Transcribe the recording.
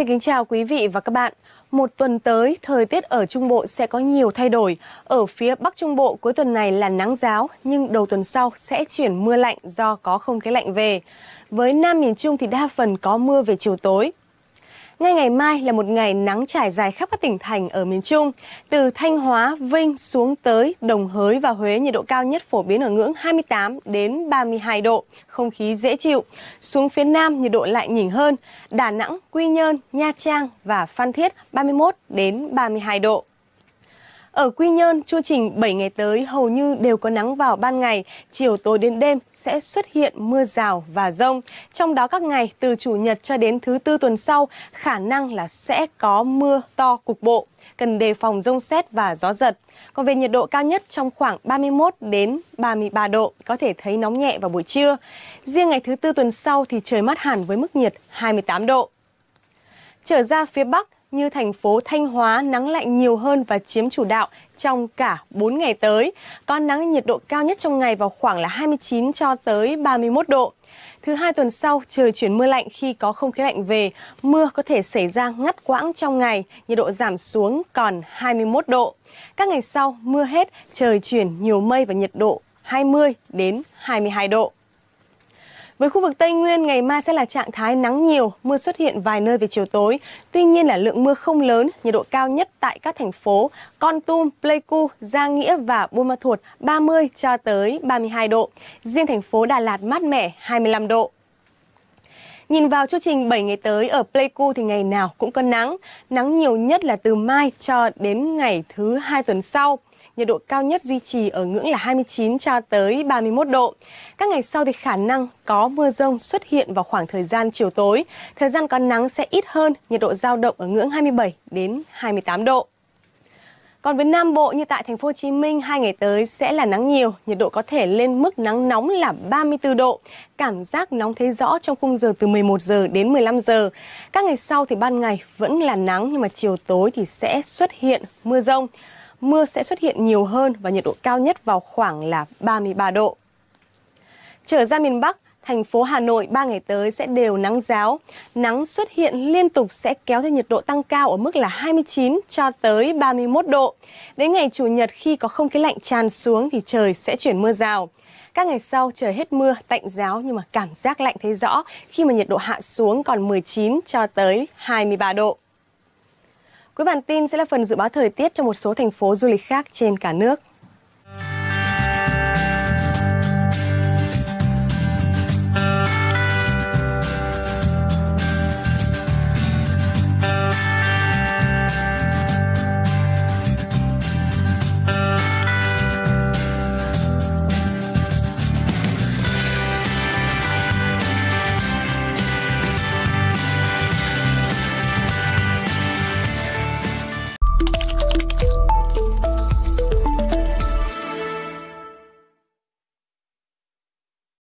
Xin kính chào quý vị và các bạn. Một tuần tới, thời tiết ở Trung Bộ sẽ có nhiều thay đổi. Ở phía Bắc Trung Bộ cuối tuần này là nắng giáo, nhưng đầu tuần sau sẽ chuyển mưa lạnh do có không khí lạnh về. Với Nam miền Trung thì đa phần có mưa về chiều tối. Ngay ngày mai là một ngày nắng trải dài khắp các tỉnh thành ở miền Trung. Từ Thanh Hóa, Vinh xuống tới Đồng Hới và Huế nhiệt độ cao nhất phổ biến ở ngưỡng 28 đến 32 độ, không khí dễ chịu. Xuống phía Nam nhiệt độ lại nhỉnh hơn, Đà Nẵng, Quy Nhơn, Nha Trang và Phan Thiết 31 đến 32 độ. Ở Quy Nhơn, chu trình 7 ngày tới hầu như đều có nắng vào ban ngày, chiều tối đến đêm sẽ xuất hiện mưa rào và rông. Trong đó các ngày từ Chủ nhật cho đến thứ tư tuần sau, khả năng là sẽ có mưa to cục bộ, cần đề phòng rông xét và gió giật. Còn về nhiệt độ cao nhất trong khoảng 31 đến 33 độ, có thể thấy nóng nhẹ vào buổi trưa. Riêng ngày thứ tư tuần sau thì trời mát hẳn với mức nhiệt 28 độ. Trở ra phía Bắc, như thành phố Thanh Hóa nắng lạnh nhiều hơn và chiếm chủ đạo trong cả 4 ngày tới. Có nắng nhiệt độ cao nhất trong ngày vào khoảng là 29 cho tới 31 độ. Thứ hai tuần sau, trời chuyển mưa lạnh khi có không khí lạnh về. Mưa có thể xảy ra ngắt quãng trong ngày, nhiệt độ giảm xuống còn 21 độ. Các ngày sau, mưa hết, trời chuyển nhiều mây và nhiệt độ 20 đến 22 độ. Với khu vực Tây Nguyên, ngày mai sẽ là trạng thái nắng nhiều, mưa xuất hiện vài nơi về chiều tối. Tuy nhiên là lượng mưa không lớn, nhiệt độ cao nhất tại các thành phố Con Tum, Pleiku, gia Nghĩa và Buôn Ma Thuột 30 cho tới 32 độ. Riêng thành phố Đà Lạt mát mẻ 25 độ. Nhìn vào chương trình 7 ngày tới ở Pleiku thì ngày nào cũng có nắng, nắng nhiều nhất là từ mai cho đến ngày thứ hai tuần sau nhiệt độ cao nhất duy trì ở ngưỡng là 29 cho tới 31 độ. Các ngày sau thì khả năng có mưa rông xuất hiện vào khoảng thời gian chiều tối. Thời gian có nắng sẽ ít hơn, nhiệt độ giao động ở ngưỡng 27 đến 28 độ. Còn với Nam Bộ như tại thành phố Hồ Chí Minh hai ngày tới sẽ là nắng nhiều, nhiệt độ có thể lên mức nắng nóng là 34 độ. Cảm giác nóng thấy rõ trong khung giờ từ 11 giờ đến 15 giờ. Các ngày sau thì ban ngày vẫn là nắng nhưng mà chiều tối thì sẽ xuất hiện mưa rông mưa sẽ xuất hiện nhiều hơn và nhiệt độ cao nhất vào khoảng là 33 độ. Trở ra miền Bắc, thành phố Hà Nội 3 ngày tới sẽ đều nắng giáo. Nắng xuất hiện liên tục sẽ kéo theo nhiệt độ tăng cao ở mức là 29 cho tới 31 độ. Đến ngày Chủ nhật khi có không khí lạnh tràn xuống thì trời sẽ chuyển mưa rào. Các ngày sau trời hết mưa, tạnh giáo nhưng mà cảm giác lạnh thấy rõ khi mà nhiệt độ hạ xuống còn 19 cho tới 23 độ. Cuối bản tin sẽ là phần dự báo thời tiết cho một số thành phố du lịch khác trên cả nước.